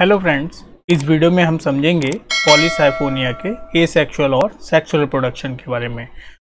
hello friends इस video में हम समझेंगे पॉलीसाइफोनिया के ए सेक्शुअल और सेक्सुअल प्रोडक्शन के बारे में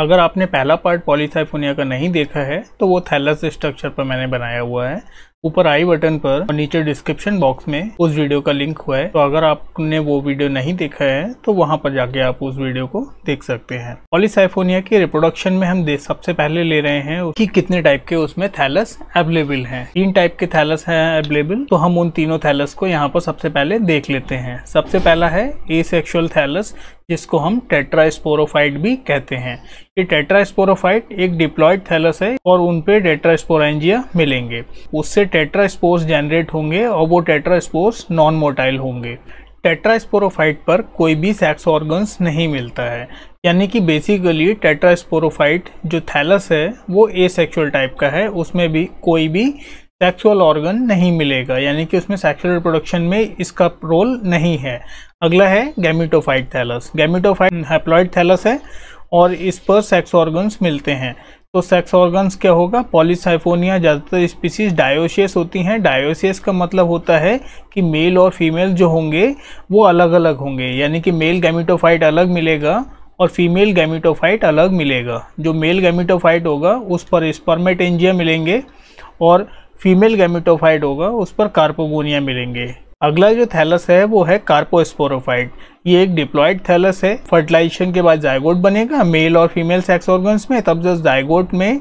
अगर आपने पहला पार्ट पॉलीसाइफोनिया का नहीं देखा है तो वो थैलस स्ट्रक्चर पर मैंने बनाया हुआ है ऊपर आई बटन पर और नीचे डिस्क्रिप्शन बॉक्स में उस वीडियो का लिंक हुआ है तो अगर आपने वो वीडियो नहीं देखा है तो वहां पर जाके आप उस वीडियो को देख सकते हैं पॉलिसाइफोनिया के रिप्रोडक्शन में हम सबसे पहले ले रहे हैं कि कितने टाइप के उसमें थैलस अवेलेबल हैं तीन टाइप के थैलस हैं अवेलेबल तो हम उन तीनों थैलस को यहाँ पर सबसे पहले देख लेते हैं सबसे पहला है ए थैलस जिसको हम टेट्रास्पोरोफाइट भी कहते हैं ये टेट्रास्पोरोफाइट एक डिप्लॉयड थैलस है और उन पे टेट्रास्पोरेंजिया मिलेंगे उससे टेट्रास्पोर्स जनरेट होंगे और वो टेट्रास्पोर्स नॉन मोटाइल होंगे टेट्रास्पोरोफाइट पर कोई भी सेक्स ऑर्गन्स नहीं मिलता है यानी कि बेसिकली टेट्रास्पोरोफाइट जो थैलस है वो ए सेक्सुअल टाइप का है उसमें भी कोई भी सेक्सुअल ऑर्गन नहीं मिलेगा यानी कि उसमें सेक्सुअल रिप्रोडक्शन में इसका रोल नहीं है अगला है gametophyte thallus gametophyte haploid thallus है और इस पर सेक्स ऑर्गन्स मिलते हैं तो सेक्स ऑर्गन्स क्या होगा पॉलीसाइफोनिया ज़्यादातर स्पीसीज डायोशियस होती हैं डायोशियस का मतलब होता है कि मेल और फीमेल जो होंगे वो अलग अलग होंगे यानी कि मेल गैमिटोफाइट अलग मिलेगा और फीमेल गैमिटोफाइट अलग मिलेगा जो मेल गैमिटोफाइट होगा उस पर स्पर्मेटेंजिया मिलेंगे और फीमेल गैमिटोफाइट होगा उस पर कार्पोगोनिया मिलेंगे अगला जो थैलस है वो है कार्पोस्पोरोफाइट ये एक डिप्लॉयड थैलस है फर्टिलाइजेशन के बाद जायगोट बनेगा मेल और फीमेल सेक्स ऑर्गन्स में तब जब जायगोट में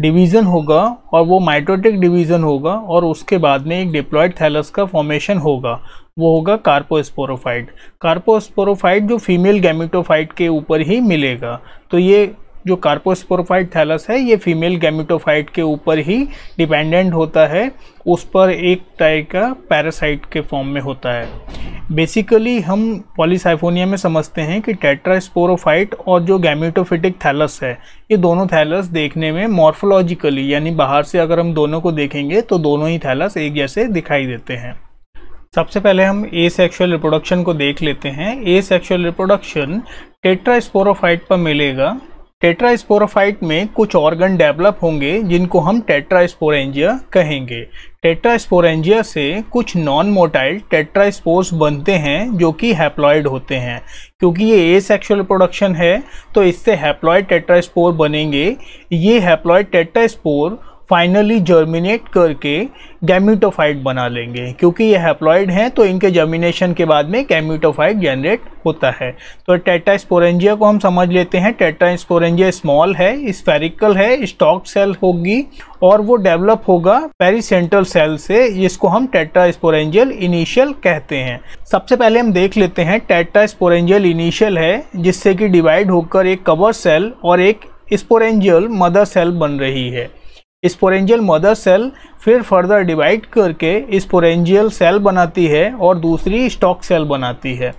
डिवीज़न होगा और वो माइटोटिक डिवीज़न होगा और उसके बाद में एक डिप्लॉयड थैलस का फॉर्मेशन होगा वो होगा कार्पोस्पोरोफाइट कार्पोस्पोरोफाइट जो फीमेल गैमिटोफाइट के ऊपर ही मिलेगा तो ये जो कार्पोस्पोरोफाइट थैलस है ये फीमेल गैमिटोफाइट के ऊपर ही डिपेंडेंट होता है उस पर एक टाइप का पैरासाइट के फॉर्म में होता है बेसिकली हम पॉलीसाइफोनिया में समझते हैं कि टेट्रास्पोरोफाइट और जो गैमिटोफिटिक थैलस है ये दोनों थैलस देखने में मॉर्फोलॉजिकली यानी बाहर से अगर हम दोनों को देखेंगे तो दोनों ही थैलस एक जैसे दिखाई देते हैं सबसे पहले हम ए सेक्शुअल रिप्रोडक्शन को देख लेते हैं ए सेक्शुअल रिप्रोडक्शन टेट्रास्पोरोफाइट पर मिलेगा टेट्रास्पोरोफाइट में कुछ ऑर्गन डेवलप होंगे जिनको हम टेट्रास्पोरेंजिया कहेंगे टेट्रास्पोरेंजिया से कुछ नॉन मोटाइल टेट्रास्पोर्स बनते हैं जो कि हैप्लॉयड होते हैं क्योंकि ये एसेक्सुअल प्रोडक्शन है तो इससे हैप्लॉयड टेट्रास्पोर बनेंगे ये हैप्लॉयड टेट्रास्पोर फाइनली जर्मिनेट करके गैम्यूटोफाइट बना लेंगे क्योंकि ये हैप्लॉयड हैं तो इनके जर्मिनेशन के बाद में गैम्यूटोफाइट जनरेट होता है तो स्पोरेंजिया को हम समझ लेते हैं स्पोरेंजिया स्मॉल है स्पेरिकल है स्टॉक सेल होगी और वो डेवलप होगा पेरीसेंट्रल सेल से जिसको हम टेटा स्पोरेंजियल इनिशियल कहते हैं सबसे पहले हम देख लेते हैं स्पोरेंजियल इनिशियल है जिससे कि डिवाइड होकर एक कवर सेल और एक स्पोरेंजियल मदर सेल बन रही है स्पोरेंजियल मदर सेल फिर फर्दर डिवाइड करके स्पोरेंजियल सेल बनाती है और दूसरी स्टॉक सेल बनाती है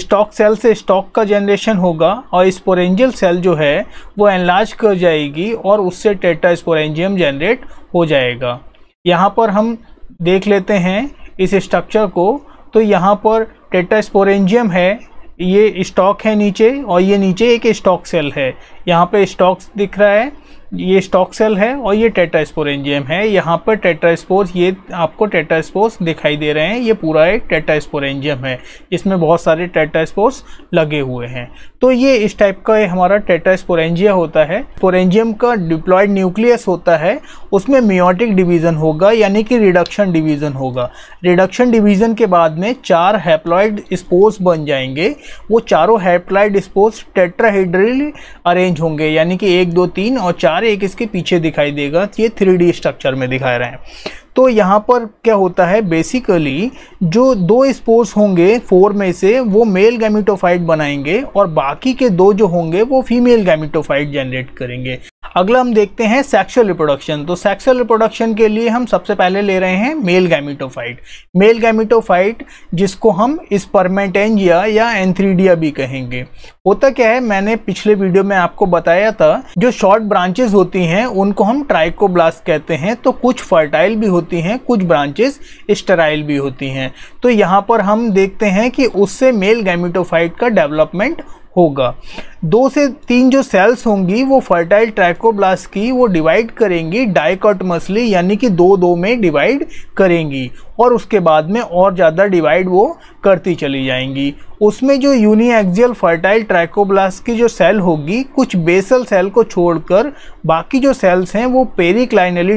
स्टॉक सेल से स्टॉक का जनरेशन होगा और स्पोरेंजियल सेल जो है वो एनलाज कर जाएगी और उससे टेटा स्पोरेंजियम जनरेट हो जाएगा यहाँ पर हम देख लेते हैं इस स्ट्रक्चर को तो यहाँ पर टेटा स्पोरेंजियम है ये स्टॉक है नीचे और ये नीचे एक स्टॉक सेल है यहाँ पे स्टॉक्स दिख रहा है ये स्टॉक सेल है और ये टेट्रास्पोर एंजियम है यहाँ पर टेट्रास्पोर ये आपको टेट्रास्पोर्स दिखाई दे रहे हैं ये पूरा एक टेट्रास्पोर एंजियम है इसमें बहुत सारे टेट्रास्पोर्स लगे हुए हैं तो ये इस टाइप का हमारा टेट्रास्पोरेंजिया होता है स्पोरेंजियम का डिप्लॉयड न्यूक्लियस होता है उसमें मियोटिक डिवीज़न होगा यानी कि रिडक्शन डिवीज़न होगा रिडक्शन डिवीज़न के बाद में चार हैप्लॉयड स्पोर्स बन जाएंगे वो चारों हैप्लॉयड स्पोर्स टेट्राहीड्रिल अरेंज होंगे यानी कि एक दो तीन और चार हमारे एक इसके पीछे दिखाई देगा तो ये थ्री स्ट्रक्चर में दिखा रहे हैं तो यहाँ पर क्या होता है बेसिकली जो दो स्पोर्स होंगे फोर में से वो मेल गैमिटोफाइट बनाएंगे और बाकी के दो जो होंगे वो फीमेल गैमिटोफाइट जनरेट करेंगे अगला हम देखते हैं सेक्सुअल रिप्रोडक्शन तो सेक्सुअल रिप्रोडक्शन के लिए हम सबसे पहले ले रहे हैं मेल गैमिटोफाइट मेल गैमिटोफाइट जिसको हम स्पर्मेटेंजिया या एंथ्रीडिया भी कहेंगे होता क्या है मैंने पिछले वीडियो में आपको बताया था जो शॉर्ट ब्रांचेस होती हैं उनको हम ट्राइकोब्लास्ट कहते हैं तो कुछ फर्टाइल भी होती हैं कुछ ब्रांचेस स्टराइल भी होती हैं तो यहाँ पर हम देखते हैं कि उससे मेल गैमिटोफाइट का डेवलपमेंट होगा दो से तीन जो सेल्स होंगी वो फर्टाइल ट्रैकोब्लास्ट की वो डिवाइड करेंगी मसली यानी कि दो दो में डिवाइड करेंगी और उसके बाद में और ज़्यादा डिवाइड वो करती चली जाएंगी उसमें जो यूनिएक्जियल फर्टाइल ट्रैकोब्लास्ट की जो सेल होगी कुछ बेसल सेल को छोड़कर बाकी जो सेल्स हैं वो पेरी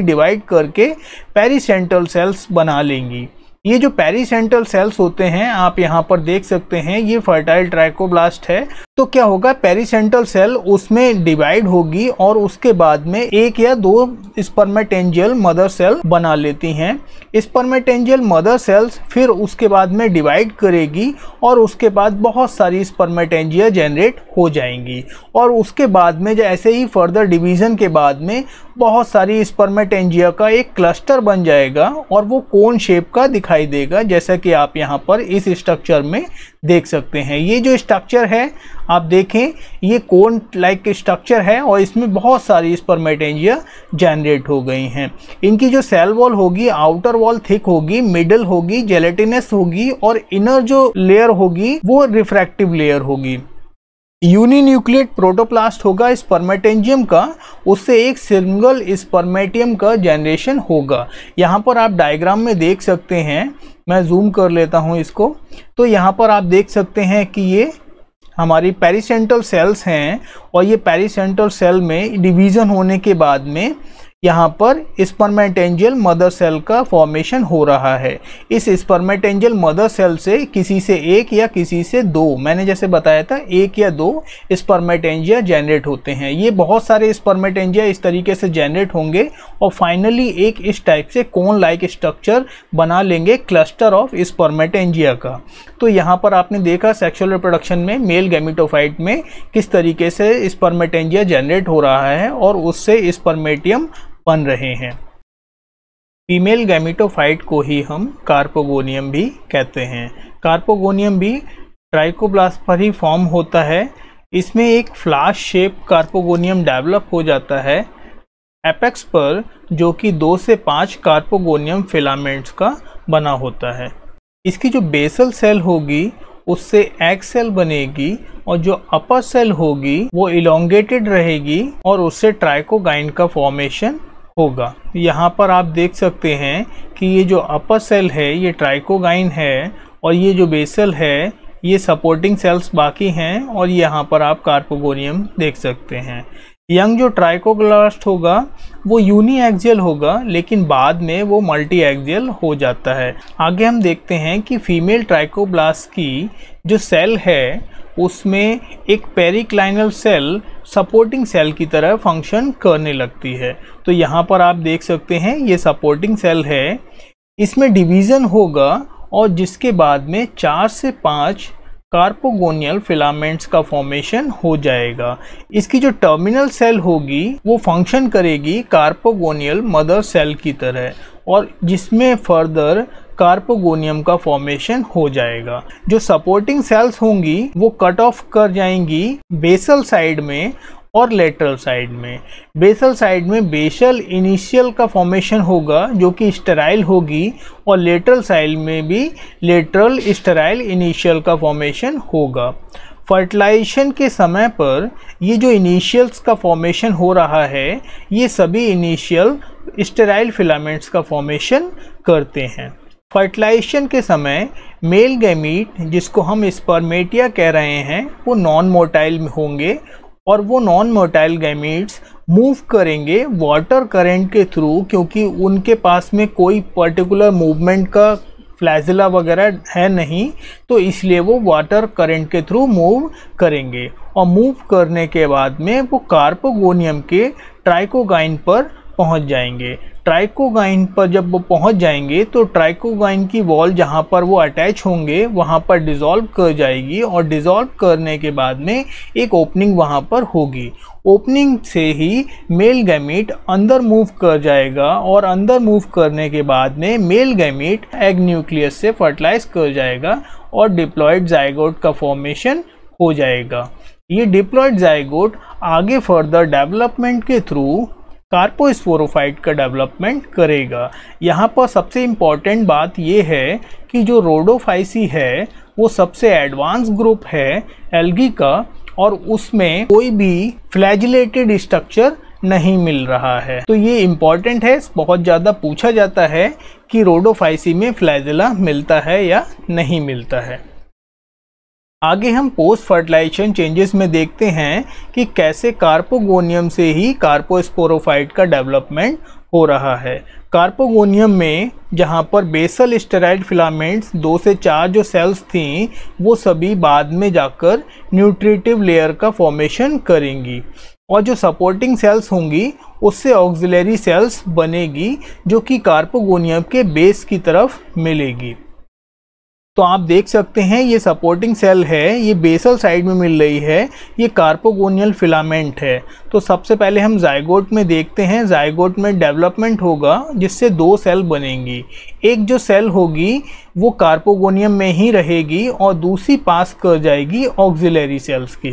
डिवाइड करके पेरीसेंट्रल सेल्स बना लेंगी ये जो पेरीसेंट्रल सेल्स होते हैं आप यहाँ पर देख सकते हैं ये फर्टाइल ट्राइकोब्लास्ट है तो क्या होगा पेरीसेंट्रल सेल उसमें डिवाइड होगी और उसके बाद में एक या दो स्पर्मेटेंजियल मदर सेल बना लेती हैं स्पर्मेटेंजियल मदर सेल्स फिर उसके बाद में डिवाइड करेगी और उसके बाद बहुत सारी स्पर्मेटेंजिया जनरेट हो जाएंगी और उसके बाद में जैसे ही फर्दर डिवीजन के बाद में बहुत सारी स्पर्मेट एंजिया का एक क्लस्टर बन जाएगा और वो कौन शेप का दिखाई देगा जैसा कि आप यहाँ पर इस स्ट्रक्चर में देख सकते हैं ये जो स्ट्रक्चर है आप देखें ये कोन लाइक स्ट्रक्चर है और इसमें बहुत सारी स्पर्मेट एंजिया जनरेट हो गई हैं इनकी जो सेल वॉल होगी आउटर वॉल थिक होगी मिडल होगी जेलेटिनस होगी और इनर जो लेयर होगी वो रिफ्रैक्टिव लेयर होगी यूनिन्यूक्लियट प्रोटोप्लास्ट होगा स्पर्मेटेंजियम का उससे एक सिंगल स्पर्मेटियम का जनरेशन होगा यहाँ पर आप डायग्राम में देख सकते हैं मैं जूम कर लेता हूँ इसको तो यहाँ पर आप देख सकते हैं कि ये हमारी पेरिसेंटल सेल्स हैं और ये पेरिसेंटल सेल में डिवीज़न होने के बाद में यहाँ पर स्पर्मेटेंजियल मदर सेल का फॉर्मेशन हो रहा है इस स्पर्मेटेंजियल मदर सेल से किसी से एक या किसी से दो मैंने जैसे बताया था एक या दो स्पर्मेटेंजिया जनरेट होते हैं ये बहुत सारे स्पर्मेटेंजिया इस तरीके से जनरेट होंगे और फाइनली एक इस टाइप से कोन लाइक स्ट्रक्चर बना लेंगे क्लस्टर ऑफ स्पर्मेटेंजिया का तो यहाँ पर आपने देखा सेक्सुअल रिप्रोडक्शन में मेल गैमिटोफाइट में किस तरीके से स्पर्मेटेंजिया जनरेट हो रहा है और उससे स्पर्मेटियम बन रहे हैं फीमेल गैमिटोफाइट को ही हम कार्पोगोनियम भी कहते हैं कार्पोगोनियम भी ट्राइकोब्लास्ट पर ही फॉर्म होता है इसमें एक फ्लाश शेप कार्पोगोनियम डेवलप हो जाता है एपेक्स पर जो कि दो से पाँच कार्पोगोनियम फिलामेंट्स का बना होता है इसकी जो बेसल सेल होगी उससे एग सेल बनेगी और जो अपर सेल होगी वो इलोंगेटेड रहेगी और उससे ट्राइकोगाइन का फॉर्मेशन होगा यहाँ पर आप देख सकते हैं कि ये जो अपर सेल है ये ट्राइकोगाइन है और ये जो बेसल है ये सपोर्टिंग सेल्स बाकी हैं और यहाँ पर आप कार्पोगोनियम देख सकते हैं यंग जो ट्राइकोग्लास्ट होगा वो यूनी एक्जियल होगा लेकिन बाद में वो मल्टी एक्जियल हो जाता है आगे हम देखते हैं कि फीमेल ट्राइकोब्लास्ट की जो सेल है उसमें एक पेरिक्लाइनल सेल सपोर्टिंग सेल की तरह फंक्शन करने लगती है तो यहाँ पर आप देख सकते हैं ये सपोर्टिंग सेल है इसमें डिवीज़न होगा और जिसके बाद में चार से पाँच कार्पोगोनियल फिलामेंट्स का फॉर्मेशन हो जाएगा इसकी जो टर्मिनल सेल होगी वो फंक्शन करेगी कार्पोगोनियल मदर सेल की तरह और जिसमें फर्दर कार्पोगोनियम का फॉर्मेशन हो जाएगा जो सपोर्टिंग सेल्स होंगी वो कट ऑफ कर जाएंगी बेसल साइड में और लेटरल साइड में बेसल साइड में बेसल इनिशियल का फॉर्मेशन होगा जो कि स्टेराइल होगी और लेटरल साइड में भी लेटरल स्टराइल इनिशियल का फॉर्मेशन होगा फर्टिलाइजेशन के समय पर ये जो इनिशियल्स का फॉर्मेशन हो रहा है ये सभी इनिशियल स्टेराइल फिलामेंट्स का फॉर्मेशन करते हैं फर्टिलाइजेशन के समय मेल गैमीट जिसको हम स्पर्मेटिया कह रहे हैं वो नॉन मोटाइल होंगे और वो नॉन मोटाइल गैमीट्स मूव करेंगे वाटर करंट के थ्रू क्योंकि उनके पास में कोई पर्टिकुलर मूवमेंट का फ्लैजिला वगैरह है नहीं तो इसलिए वो वाटर करंट के थ्रू मूव करेंगे और मूव करने के बाद में वो कार्पोगोनियम के ट्राइकोगाइन पर पहुंच जाएंगे ट्राइकोगाइन पर जब वो पहुंच जाएंगे तो ट्राइकोगाइन की वॉल जहां पर वो अटैच होंगे वहां पर डिज़ोल्व कर जाएगी और डिज़ोल्व करने के बाद में एक ओपनिंग वहां पर होगी ओपनिंग से ही मेल गैमिट अंदर मूव कर जाएगा और अंदर मूव करने के बाद में मेल गैमिट एग न्यूक्लियस से फर्टिलाइज कर जाएगा और डिप्लॉयड जाइगोट का फॉर्मेशन हो जाएगा ये डिप्लॉयड जाइगोट आगे फर्दर डेवलपमेंट के थ्रू कार्पोस्फोरोफाइट का डेवलपमेंट करेगा यहाँ पर सबसे इम्पॉर्टेंट बात यह है कि जो रोडोफाइसी है वो सबसे एडवांस ग्रुप है एल्गी का और उसमें कोई भी फ्लैजिलेटेड स्ट्रक्चर नहीं मिल रहा है तो ये इम्पॉर्टेंट है बहुत ज़्यादा पूछा जाता है कि रोडोफाइसी में फ्लैजिला मिलता है या नहीं मिलता है आगे हम पोस्ट फर्टिलाइजेशन चेंजेस में देखते हैं कि कैसे कार्पोगोनियम से ही कार्पोस्पोरोफाइट का डेवलपमेंट हो रहा है कार्पोगोनियम में जहाँ पर बेसल स्टेराइड फिलामेंट्स दो से चार जो सेल्स थीं वो सभी बाद में जाकर न्यूट्रिटिव लेयर का फॉर्मेशन करेंगी और जो सपोर्टिंग सेल्स होंगी उससे ऑक्सिलरी सेल्स बनेगी जो कि कार्पोगोनियम के बेस की तरफ मिलेगी तो आप देख सकते हैं ये सपोर्टिंग सेल है ये बेसल साइड में मिल रही है ये कार्पोगोनियल फिलामेंट है तो सबसे पहले हम जायगोट में देखते हैं जायगोट में डेवलपमेंट होगा जिससे दो सेल बनेंगी एक जो सेल होगी वो कार्पोगोनियम में ही रहेगी और दूसरी पास कर जाएगी ऑक्जिलरी सेल्स की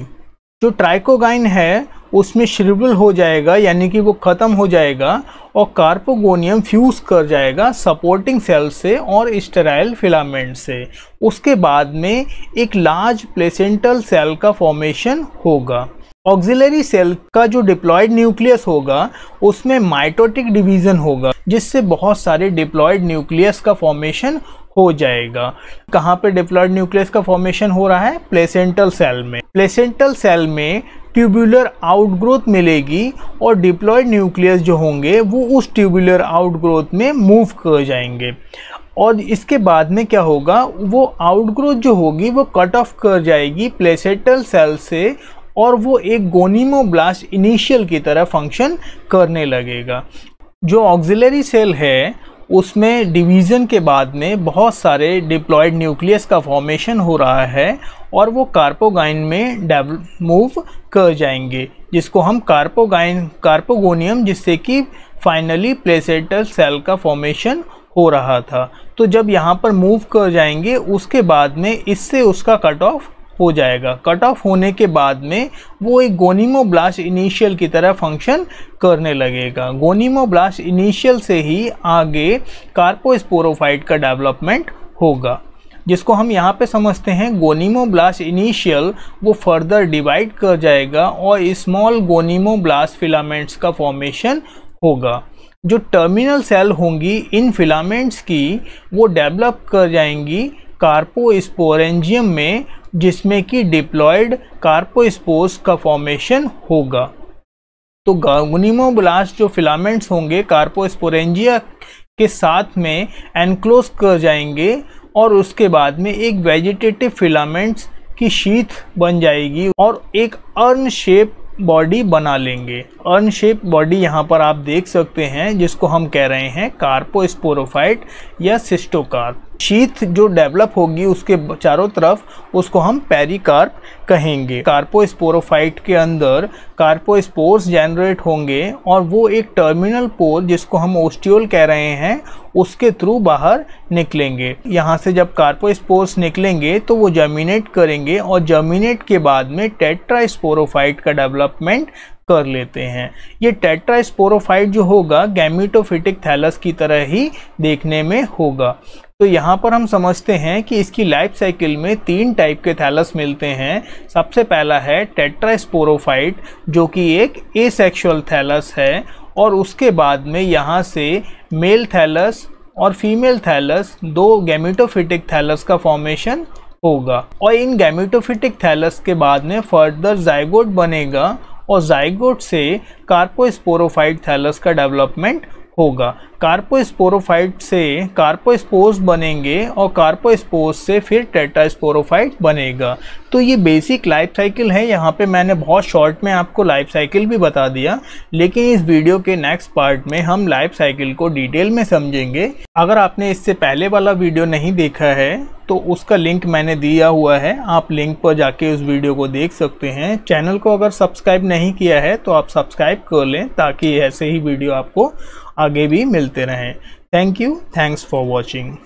जो ट्राइकोगाइन है उसमें श्रिबल हो जाएगा यानी कि वो ख़त्म हो जाएगा और कार्पोगोनियम फ्यूज़ कर जाएगा सपोर्टिंग सेल से और स्टेराइल फिलामेंट से उसके बाद में एक लार्ज प्लेसेंटल सेल का फॉर्मेशन होगा ऑक्सिलरी सेल का जो डिप्लॉयड न्यूक्लियस होगा उसमें माइटोटिक डिवीज़न होगा जिससे बहुत सारे डिप्लॉयड न्यूक्लियस का फॉर्मेशन हो जाएगा कहाँ पे डिप्लॉयड न्यूक्लियस का फॉर्मेशन हो रहा है प्लेसेंटल सेल में प्लेसेंटल सेल में ट्यूबुलर आउटग्रोथ मिलेगी और डिप्लॉयड न्यूक्लियस जो होंगे वो उस ट्यूबुलर आउटग्रोथ में मूव कर जाएंगे और इसके बाद में क्या होगा वो आउटग्रोथ जो होगी वो कट ऑफ कर जाएगी प्लेसेटल सेल से और वो एक गोनीमोब्लास्ट इनिशियल की तरह फंक्शन करने लगेगा जो ऑक्सिलरी सेल है उसमें डिवीज़न के बाद में बहुत सारे डिप्लॉयड न्यूक्लियस का फॉर्मेशन हो रहा है और वो कार्पोगाइन में मूव कर जाएंगे जिसको हम कार्पोगाइन कार्पोगोनियम जिससे कि फाइनली प्लेसेटल सेल का फॉर्मेशन हो रहा था तो जब यहाँ पर मूव कर जाएंगे उसके बाद में इससे उसका कट ऑफ हो जाएगा कट ऑफ होने के बाद में वो एक गोनीमोब्लास्ट इनिशियल की तरह फंक्शन करने लगेगा गोनीमोब्लास्ट इनिशियल से ही आगे कार्पोस्पोरोफाइट का डेवलपमेंट होगा जिसको हम यहाँ पे समझते हैं गोनीमोब्लास्ट इनिशियल वो फर्दर डिवाइड कर जाएगा और स्मॉल गोनीमोब्लास्ट फिलामेंट्स का फॉर्मेशन होगा जो टर्मिनल सेल होंगी इन फिलामेंट्स की वो डेवलप कर जाएंगी कार्पोस्पोरेंजियम में जिसमें कि डिप्लॉयड कार्पोस्पोर्स का फॉर्मेशन होगा तो गनिमोब्लास्ट जो फिलामेंट्स होंगे कार्पोस्पोरेंजिया के साथ में एनक्लोज कर जाएंगे और उसके बाद में एक वेजिटेटिव फिलामेंट्स की शीथ बन जाएगी और एक अर्न शेप बॉडी बना लेंगे अर्न शेप बॉडी यहाँ पर आप देख सकते हैं जिसको हम कह रहे हैं कार्पोस्पोरोफाइट या सिस्टोकार्प शीत जो डेवलप होगी उसके चारों तरफ उसको हम पेरिकार्प कहेंगे कार्पोस्पोरोफाइट के अंदर कार्पोस्पोर्स जनरेट होंगे और वो एक टर्मिनल पोर जिसको हम ओस्टियोल कह रहे हैं उसके थ्रू बाहर निकलेंगे यहाँ से जब कार्पोस्पोर्स निकलेंगे तो वो जर्मिनेट करेंगे और जर्मिनेट के बाद में टेट्रास्पोरोफाइट का डेवलपमेंट कर लेते हैं ये टेट्रास्पोरोफाइट जो होगा गैमिटोफिटिक थैलस की तरह ही देखने में होगा तो यहाँ पर हम समझते हैं कि इसकी लाइफ साइकिल में तीन टाइप के थैलस मिलते हैं सबसे पहला है टेट्रास्पोरोफाइट जो कि एक एसेक्सुअल थैलस है और उसके बाद में यहाँ से मेल थैलस और फीमेल थैलस दो गैमिटोफिटिक थैलस का फॉर्मेशन होगा और इन गैमिटोफिटिक थैलस के बाद में फर्दर जाइगोट बनेगा और जाइगोट से कार्पोस्पोरोफाइट थैलस का डेवलपमेंट होगा कार्पोस्पोरोफाइट से कार्पोस्पोर्स बनेंगे और कार्पोस्पोर्स से फिर टेटास्पोरोफाइट बनेगा तो ये बेसिक लाइफ साइकिल है यहाँ पे मैंने बहुत शॉर्ट में आपको लाइफ साइकिल भी बता दिया लेकिन इस वीडियो के नेक्स्ट पार्ट में हम लाइफ साइकिल को डिटेल में समझेंगे अगर आपने इससे पहले वाला वीडियो नहीं देखा है तो उसका लिंक मैंने दिया हुआ है आप लिंक पर जाके उस वीडियो को देख सकते हैं चैनल को अगर सब्सक्राइब नहीं किया है तो आप सब्सक्राइब कर लें ताकि ऐसे ही वीडियो आपको आगे भी मिलते रहें thank you thanks for watching